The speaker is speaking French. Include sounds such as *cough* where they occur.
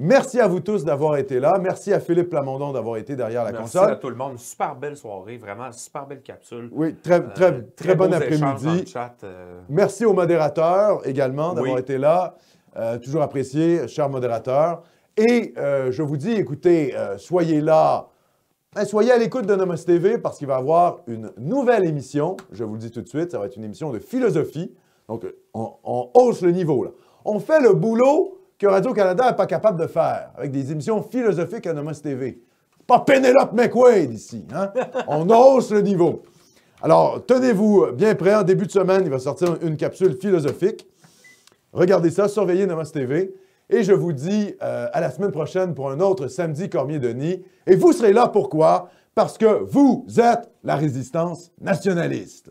Merci à vous tous d'avoir été là. Merci à Philippe Plamondon d'avoir été derrière la console. Merci à tout le monde. Super belle soirée, vraiment super belle capsule. Oui, très, euh, très, très, bon après-midi. Euh. Merci aux modérateurs également d'avoir été là. Euh, toujours apprécié, cher modérateur. Et je vous dis, écoutez, soyez là. Eh, soyez à l'écoute de Nomos TV parce qu'il va y avoir une nouvelle émission. Je vous le dis tout de suite, ça va être une émission de philosophie. Donc, on, on hausse le niveau. Là. On fait le boulot que Radio-Canada n'est pas capable de faire avec des émissions philosophiques à Nomos TV. Pas Penelope McQuaid ici. Hein? *laughs* On hausse le niveau. Alors, tenez-vous bien prêts. En début de semaine, il va sortir une capsule philosophique. Regardez ça, surveillez Nomos TV. Et je vous dis euh, à la semaine prochaine pour un autre samedi Cormier-Denis. Et vous serez là pourquoi? Parce que vous êtes la résistance nationaliste.